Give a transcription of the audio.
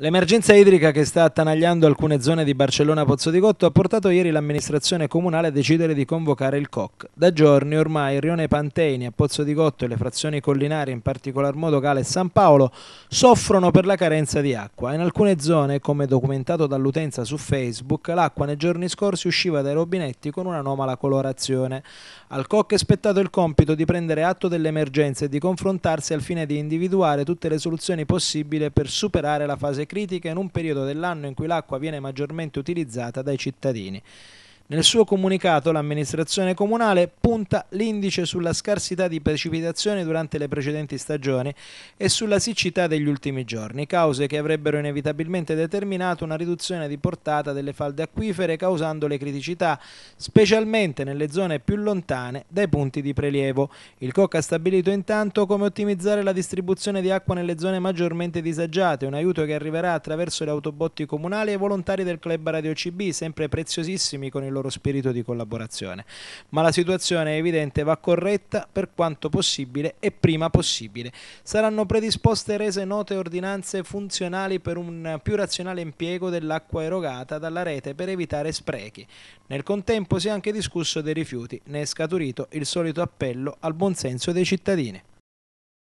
L'emergenza idrica che sta attanagliando alcune zone di Barcellona Pozzo di Gotto ha portato ieri l'amministrazione comunale a decidere di convocare il COC. Da giorni ormai il rione Panteini a Pozzo di Gotto e le frazioni collinari, in particolar modo Gale e San Paolo, soffrono per la carenza di acqua. In alcune zone, come documentato dall'utenza su Facebook, l'acqua nei giorni scorsi usciva dai robinetti con un'anomala colorazione. Al COC è spettato il compito di prendere atto dell'emergenza e di confrontarsi al fine di individuare tutte le soluzioni possibili per superare la fase critiche in un periodo dell'anno in cui l'acqua viene maggiormente utilizzata dai cittadini. Nel suo comunicato l'amministrazione comunale punta l'indice sulla scarsità di precipitazioni durante le precedenti stagioni e sulla siccità degli ultimi giorni, cause che avrebbero inevitabilmente determinato una riduzione di portata delle falde acquifere causando le criticità, specialmente nelle zone più lontane dai punti di prelievo. Il COC ha stabilito intanto come ottimizzare la distribuzione di acqua nelle zone maggiormente disagiate, un aiuto che arriverà attraverso le autobotti comunali e i volontari del club Radio CB, sempre preziosissimi con il loro loro spirito di collaborazione. Ma la situazione è evidente va corretta per quanto possibile e prima possibile. Saranno predisposte rese note ordinanze funzionali per un più razionale impiego dell'acqua erogata dalla rete per evitare sprechi. Nel contempo si è anche discusso dei rifiuti, ne è scaturito il solito appello al buonsenso dei cittadini.